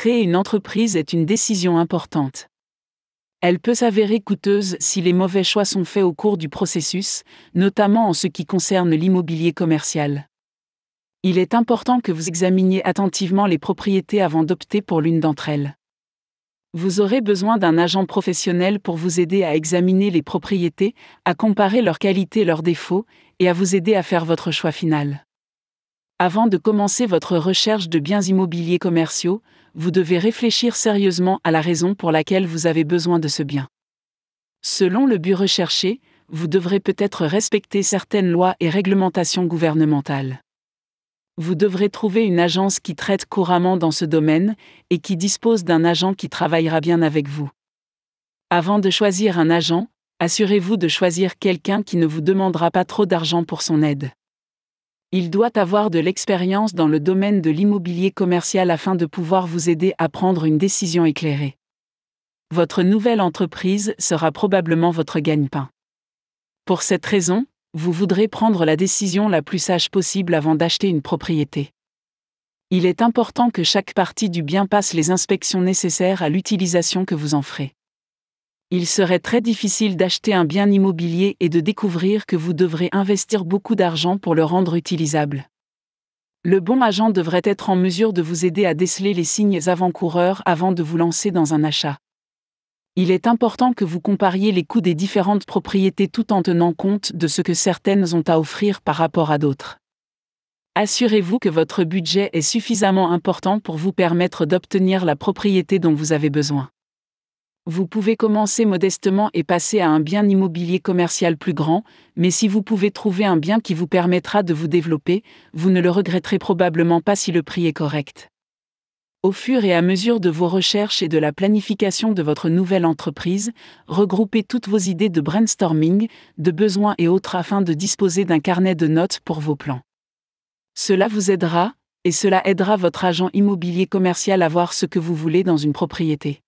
Créer une entreprise est une décision importante. Elle peut s'avérer coûteuse si les mauvais choix sont faits au cours du processus, notamment en ce qui concerne l'immobilier commercial. Il est important que vous examiniez attentivement les propriétés avant d'opter pour l'une d'entre elles. Vous aurez besoin d'un agent professionnel pour vous aider à examiner les propriétés, à comparer leurs qualités et leurs défauts, et à vous aider à faire votre choix final. Avant de commencer votre recherche de biens immobiliers commerciaux, vous devez réfléchir sérieusement à la raison pour laquelle vous avez besoin de ce bien. Selon le but recherché, vous devrez peut-être respecter certaines lois et réglementations gouvernementales. Vous devrez trouver une agence qui traite couramment dans ce domaine et qui dispose d'un agent qui travaillera bien avec vous. Avant de choisir un agent, assurez-vous de choisir quelqu'un qui ne vous demandera pas trop d'argent pour son aide. Il doit avoir de l'expérience dans le domaine de l'immobilier commercial afin de pouvoir vous aider à prendre une décision éclairée. Votre nouvelle entreprise sera probablement votre gagne-pain. Pour cette raison, vous voudrez prendre la décision la plus sage possible avant d'acheter une propriété. Il est important que chaque partie du bien passe les inspections nécessaires à l'utilisation que vous en ferez il serait très difficile d'acheter un bien immobilier et de découvrir que vous devrez investir beaucoup d'argent pour le rendre utilisable. Le bon agent devrait être en mesure de vous aider à déceler les signes avant-coureurs avant de vous lancer dans un achat. Il est important que vous compariez les coûts des différentes propriétés tout en tenant compte de ce que certaines ont à offrir par rapport à d'autres. Assurez-vous que votre budget est suffisamment important pour vous permettre d'obtenir la propriété dont vous avez besoin. Vous pouvez commencer modestement et passer à un bien immobilier commercial plus grand, mais si vous pouvez trouver un bien qui vous permettra de vous développer, vous ne le regretterez probablement pas si le prix est correct. Au fur et à mesure de vos recherches et de la planification de votre nouvelle entreprise, regroupez toutes vos idées de brainstorming, de besoins et autres afin de disposer d'un carnet de notes pour vos plans. Cela vous aidera, et cela aidera votre agent immobilier commercial à voir ce que vous voulez dans une propriété.